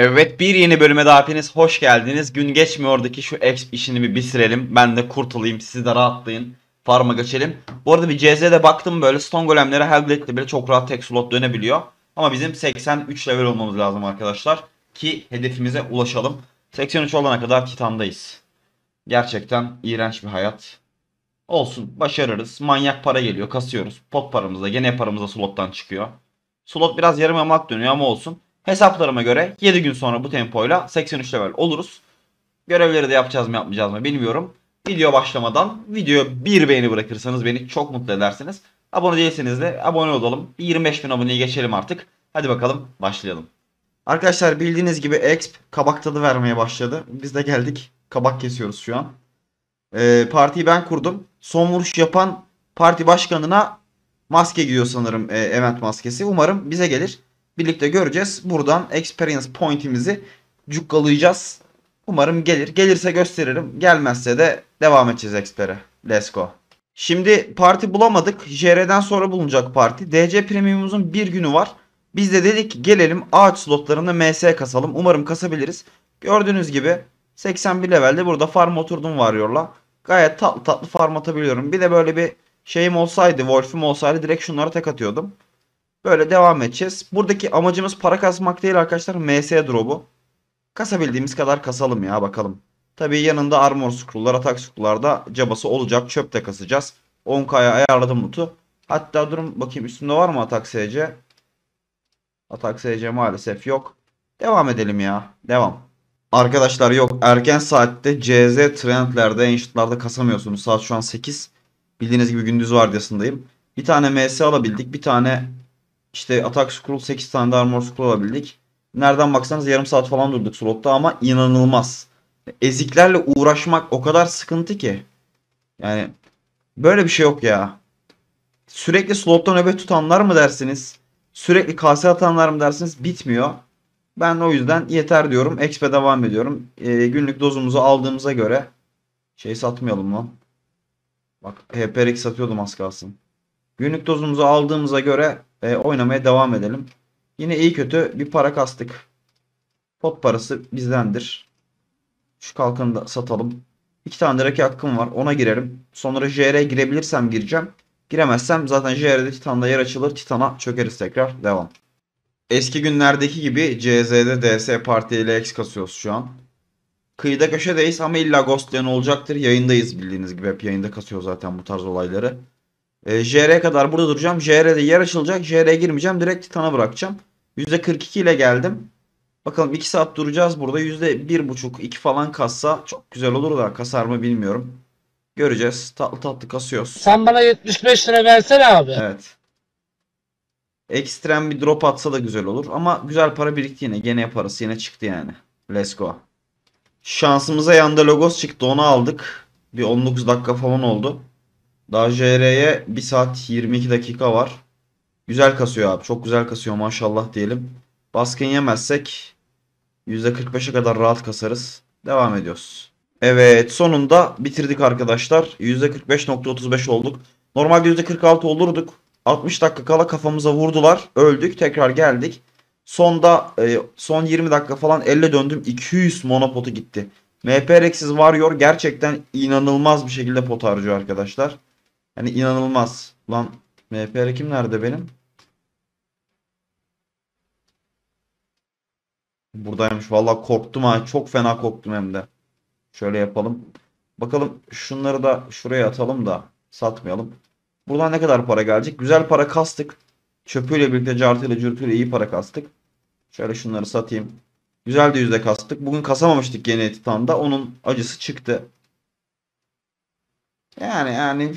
Evet bir yeni bölüme daha hepiniz hoş geldiniz. Gün ki şu exp işini bir bitirelim. Ben de kurtulayım. Siz de rahatlayın. Farm'a geçelim. Bu arada bir CZ'de baktım böyle stone golemlere Hellblade'le bile çok rahat tek slot dönebiliyor. Ama bizim 83 level olmamız lazım arkadaşlar. Ki hedefimize ulaşalım. 83 olana kadar Titan'dayız. Gerçekten iğrenç bir hayat. Olsun başarırız. Manyak para geliyor kasıyoruz. Pot paramızda gene paramızda slottan çıkıyor. Slot biraz yarım yamalak dönüyor ama olsun. Hesaplarıma göre 7 gün sonra bu tempoyla 83 level oluruz. Görevleri de yapacağız mı yapmayacağız mı bilmiyorum. Video başlamadan video bir beğeni bırakırsanız beni çok mutlu edersiniz. Abone değilseniz de abone olalım. 25 bin aboneyi geçelim artık. Hadi bakalım başlayalım. Arkadaşlar bildiğiniz gibi exp kabak tadı vermeye başladı. Biz de geldik. Kabak kesiyoruz şu an. Ee, partiyi ben kurdum. Son vuruş yapan parti başkanına maske giyiyor sanırım e, event maskesi. Umarım bize gelir birlikte göreceğiz. Buradan experience point'imizi cukkalayacağız. Umarım gelir. Gelirse gösteririm. Gelmezse de devam edeceğiz expere. Let's go. Şimdi parti bulamadık. JR'den sonra bulunacak parti. DC Premium'umuzun bir günü var. Biz de dedik ki gelelim ağaç slotlarında MS kasalım. Umarım kasabiliriz. Gördüğünüz gibi 81 levelde burada farm oturdum var yorla. Gayet tatlı tatlı farm atabiliyorum. Bir de böyle bir şeyim olsaydı, wolf'um olsaydı direkt şunlara tek atıyordum. Böyle devam edeceğiz. Buradaki amacımız para kasmak değil arkadaşlar. MS drop'u. Kasabildiğimiz kadar kasalım ya bakalım. Tabii yanında armor scroll'lar, atak scroll'lar da cabası olacak. Çöp de kasacağız. 10k'ya ayarladım loot'u. Hatta durum bakayım üstünde var mı atak SC? Atak SC maalesef yok. Devam edelim ya. Devam. Arkadaşlar yok erken saatte CZ trendlerde, ancient'larda kasamıyorsunuz. Saat şu an 8. Bildiğiniz gibi gündüz vardiyasındayım. Bir tane MS alabildik. Bir tane işte Attack Scroll 8 tane de Armor Scroll alabildik. Nereden baksanız yarım saat falan durduk slotta ama inanılmaz. Eziklerle uğraşmak o kadar sıkıntı ki. Yani böyle bir şey yok ya. Sürekli slotta nöbet tutanlar mı dersiniz? Sürekli kase atanlar mı dersiniz? Bitmiyor. Ben o yüzden yeter diyorum. Expe devam ediyorum. Ee, günlük dozumuzu aldığımıza göre şey satmayalım lan. Bak HPRX satıyordum az kalsın. Günlük dozumuzu aldığımıza göre e, oynamaya devam edelim. Yine iyi kötü bir para kastık. Pot parası bizdendir. Şu kalkanı da satalım. İki tane de raki hakkım var. Ona girerim. Sonra JR'ye girebilirsem gireceğim. Giremezsem zaten JR'de Titan'da yer açılır. Titan'a çökeriz tekrar. Devam. Eski günlerdeki gibi CZ'de DS Parti ile X kasıyoruz şu an. Kıyıda köşedeyiz ama illa ghostlayan olacaktır. Yayındayız bildiğiniz gibi. Hep yayında kasıyor zaten bu tarz olayları. E, ee, JR'ye kadar burada duracağım. JR'de yer açılacak. JR'ye girmeyeceğim. Direkt Titan'a bırakacağım. %42 ile geldim. Bakalım 2 saat duracağız burada. %1.5-2 falan kassa çok güzel olur da kasar mı bilmiyorum. Göreceğiz. Tatlı tatlı kasıyoruz. Sen bana 75 lira versene abi. Evet. Ekstrem bir drop atsa da güzel olur. Ama güzel para birikti yine. Gene yaparız. Yine çıktı yani. Let's go. Şansımıza yanda Logos çıktı. Onu aldık. Bir 19 dakika falan oldu. Daha JR'ye 1 saat 22 dakika var. Güzel kasıyor abi. Çok güzel kasıyor maşallah diyelim. Baskın yemezsek %45'e kadar rahat kasarız. Devam ediyoruz. Evet sonunda bitirdik arkadaşlar. %45.35 olduk. Normalde %46 olurduk. 60 dakika kala kafamıza vurdular. Öldük tekrar geldik. Sonda e, son 20 dakika falan elle döndüm. 200 monopotu gitti. MP var yor gerçekten inanılmaz bir şekilde pot harcıyor arkadaşlar. Yani inanılmaz. Lan MPR kim nerede benim? Buradaymış. Valla korktum ha. Çok fena korktum hem de. Şöyle yapalım. Bakalım şunları da şuraya atalım da satmayalım. Buradan ne kadar para gelecek? Güzel para kastık. Çöpüyle birlikte cartıyla cürtüyle iyi para kastık. Şöyle şunları satayım. Güzel de yüzde kastık. Bugün kasamamıştık yeni Titan'da. Onun acısı çıktı. Yani yani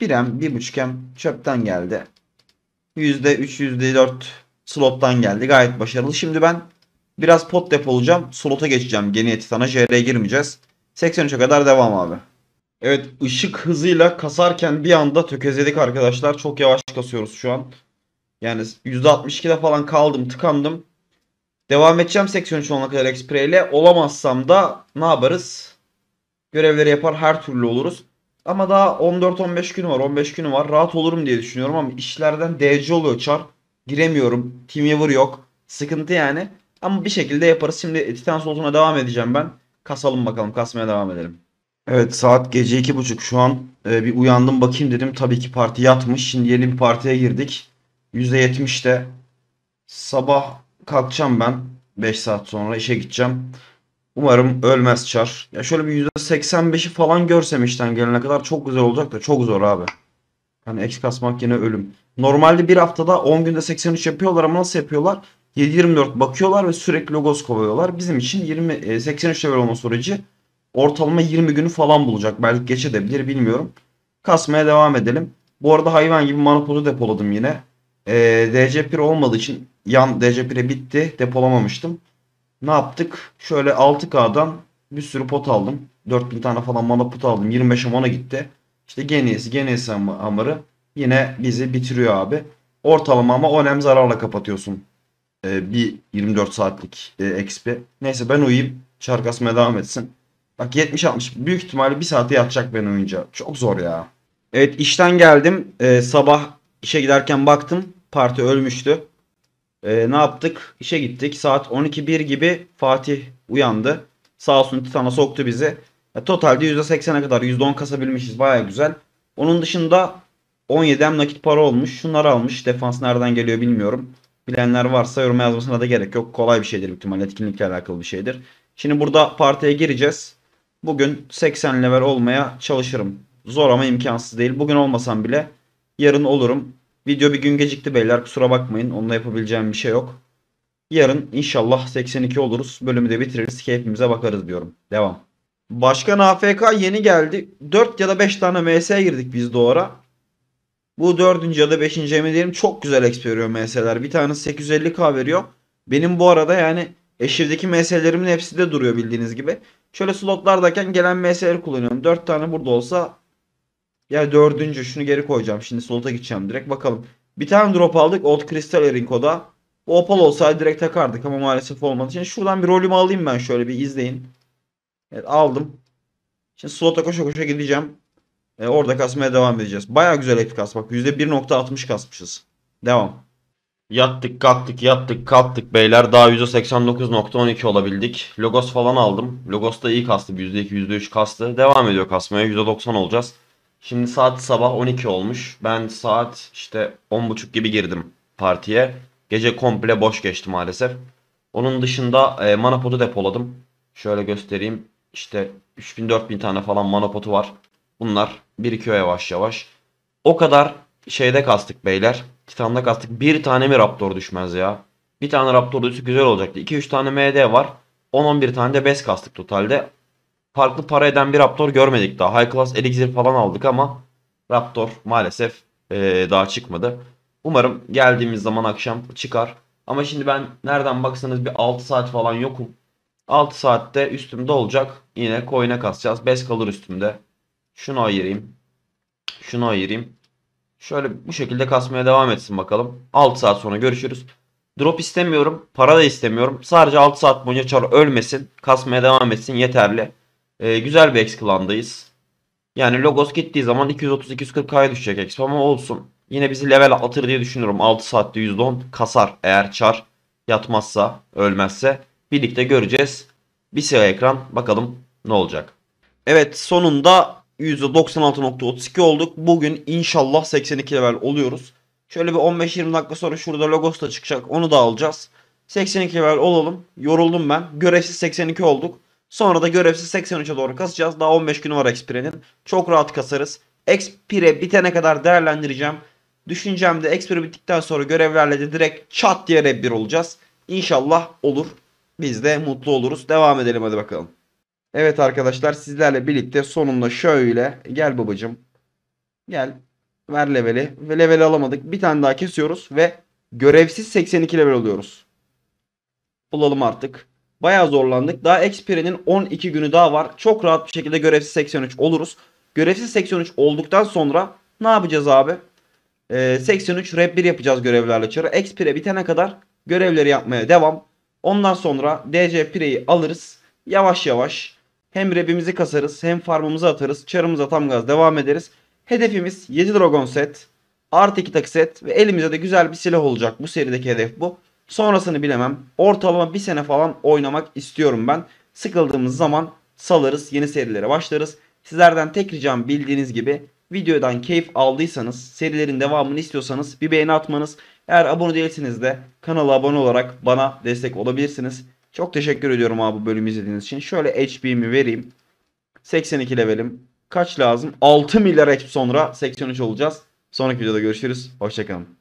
1M, 1.5M çöpten geldi. %3, %4 slottan geldi. Gayet başarılı. Şimdi ben biraz pot depolayacağım. Slota geçeceğim. Geni eti sana. JR'ye girmeyeceğiz. 83'e kadar devam abi. Evet ışık hızıyla kasarken bir anda tökezledik arkadaşlar. Çok yavaş kasıyoruz şu an. Yani %62'de falan kaldım tıkandım. Devam edeceğim 83 olana kadar ekspreyle Olamazsam da ne yaparız? Görevleri yapar her türlü oluruz. Ama daha 14-15 günü var. 15 günü var. Rahat olurum diye düşünüyorum ama işlerden DC oluyor çar. Giremiyorum. Team Weaver yok. Sıkıntı yani. Ama bir şekilde yaparız. Şimdi Titan Souls'una devam edeceğim ben. Kasalım bakalım. Kasmaya devam edelim. Evet saat gece 2.30 şu an e, bir uyandım bakayım dedim. Tabii ki parti yatmış. Şimdi yeni bir partiye girdik. %70'te sabah kalkacağım ben. 5 saat sonra işe gideceğim. Umarım ölmez çar. Ya şöyle bir %85'i falan görsem işten gelene kadar çok güzel olacak da çok zor abi. Hani X kasmak yine ölüm. Normalde bir haftada 10 günde 83 yapıyorlar ama nasıl yapıyorlar? 7-24 bakıyorlar ve sürekli logos kovuyorlar. Bizim için 20 83 e, level olma süreci ortalama 20 günü falan bulacak. Belki geç edebilir bilmiyorum. Kasmaya devam edelim. Bu arada hayvan gibi manipodu depoladım yine. Ee, DC1 olmadığı için yan DC1'e bitti. Depolamamıştım ne yaptık? Şöyle 6K'dan bir sürü pot aldım. 4000 tane falan mana pot aldım. 25 mana gitti. İşte Genius, Genius amarı yine bizi bitiriyor abi. Ortalama ama 10 zararla kapatıyorsun. Ee, bir 24 saatlik e, XP. Neyse ben uyuyayım. Çark devam etsin. Bak 70-60 büyük ihtimalle bir saate yatacak ben oyunca. Çok zor ya. Evet işten geldim. Ee, sabah işe giderken baktım. Parti ölmüştü e, ne yaptık? İşe gittik. Saat 12.1 gibi Fatih uyandı. Sağ olsun Titan'a soktu bizi. E, totalde %80'e kadar %10 kasabilmişiz. Baya güzel. Onun dışında 17'm nakit para olmuş. Şunları almış. Defans nereden geliyor bilmiyorum. Bilenler varsa yorum yazmasına da gerek yok. Kolay bir şeydir büyük Etkinlikle alakalı bir şeydir. Şimdi burada partiye gireceğiz. Bugün 80 level olmaya çalışırım. Zor ama imkansız değil. Bugün olmasam bile yarın olurum. Video bir gün gecikti beyler kusura bakmayın. Onunla yapabileceğim bir şey yok. Yarın inşallah 82 oluruz. Bölümü de bitiririz. Keyfimize bakarız diyorum. Devam. Başkan AFK yeni geldi. 4 ya da 5 tane MS girdik biz doğara. Bu 4. ya da 5. emin değilim. Çok güzel XP veriyor MS'ler. Bir tanesi 850k veriyor. Benim bu arada yani eşirdeki MS'lerimin hepsi de duruyor bildiğiniz gibi. Şöyle slotlardayken gelen MS'leri kullanıyorum. 4 tane burada olsa ya dördüncü şunu geri koyacağım. Şimdi slota gideceğim direkt bakalım. Bir tane drop aldık. Old Crystal Erinko'da. O Opal olsaydı direkt takardık ama maalesef olmadı. Şimdi şuradan bir rolümü alayım ben şöyle bir izleyin. Evet aldım. Şimdi slota koşa koşa gideceğim. E, orada kasmaya devam edeceğiz. Baya güzel ekli kasmak. %1.60 kasmışız. Devam. Yattık kattık yattık kattık beyler. Daha %89.12 olabildik. Logos falan aldım. Logos da iyi kastı. %2 %3 kastı. Devam ediyor kasmaya. %90 olacağız. Şimdi saat sabah 12 olmuş. Ben saat işte 10.30 gibi girdim partiye. Gece komple boş geçti maalesef. Onun dışında e, manapotu depoladım. Şöyle göstereyim. İşte 3000-4000 tane falan manapotu var. Bunlar birikiyor yavaş yavaş. O kadar şeyde kastık beyler. Titan'da kastık. Bir tane mi Raptor düşmez ya? Bir tane Raptor düşse güzel olacaktı. 2-3 tane MD var. 10-11 tane de bez kastık totalde farklı para eden bir Raptor görmedik daha. High Class Elixir falan aldık ama Raptor maalesef ee, daha çıkmadı. Umarım geldiğimiz zaman akşam çıkar. Ama şimdi ben nereden baksanız bir 6 saat falan yokum. 6 saatte üstümde olacak. Yine coin'e kasacağız. 5 kalır üstümde. Şunu ayırayım. Şunu ayırayım. Şöyle bu şekilde kasmaya devam etsin bakalım. 6 saat sonra görüşürüz. Drop istemiyorum. Para da istemiyorum. Sadece 6 saat boyunca çar ölmesin. Kasmaya devam etsin yeterli. E, güzel bir X klandayız. Yani Logos gittiği zaman 230-240K'ya düşecek Expo ama olsun. Yine bizi level atır diye düşünüyorum. 6 saatte %10 kasar eğer çar yatmazsa, ölmezse. Birlikte göreceğiz. Bir siyah ekran bakalım ne olacak. Evet sonunda %96.32 olduk. Bugün inşallah 82 level oluyoruz. Şöyle bir 15-20 dakika sonra şurada Logos da çıkacak. Onu da alacağız. 82 level olalım. Yoruldum ben. Görevsiz 82 olduk. Sonra da görevsiz 83'e doğru kasacağız. Daha 15 gün var Expire'nin. Çok rahat kasarız. Expire bitene kadar değerlendireceğim. de Expire bittikten sonra görevlerle de direkt çat diye rep 1 olacağız. İnşallah olur. Biz de mutlu oluruz. Devam edelim hadi bakalım. Evet arkadaşlar sizlerle birlikte sonunda şöyle gel babacım. Gel ver leveli ve level alamadık. Bir tane daha kesiyoruz ve görevsiz 82 level oluyoruz. Bulalım artık. Bayağı zorlandık. Daha Xperi'nin 12 günü daha var. Çok rahat bir şekilde görevsiz 83 oluruz. Görevsiz 83 olduktan sonra ne yapacağız abi? Ee, 83 rap 1 yapacağız görevlerle çarı. Xpire bitene kadar görevleri yapmaya devam. Ondan sonra DC Pire'yi alırız. Yavaş yavaş hem rapimizi kasarız hem farmımızı atarız. Çarımıza tam gaz devam ederiz. Hedefimiz 7 Dragon set, artı 2 tak set ve elimize de güzel bir silah olacak. Bu serideki hedef bu. Sonrasını bilemem. Ortalama bir sene falan oynamak istiyorum ben. Sıkıldığımız zaman salarız. Yeni serilere başlarız. Sizlerden tek ricam bildiğiniz gibi videodan keyif aldıysanız, serilerin devamını istiyorsanız bir beğeni atmanız. Eğer abone değilseniz de kanala abone olarak bana destek olabilirsiniz. Çok teşekkür ediyorum abi bu bölümü izlediğiniz için. Şöyle HP'mi vereyim. 82 levelim. Kaç lazım? 6 milyar HP sonra 83 olacağız. Sonraki videoda görüşürüz. Hoşçakalın.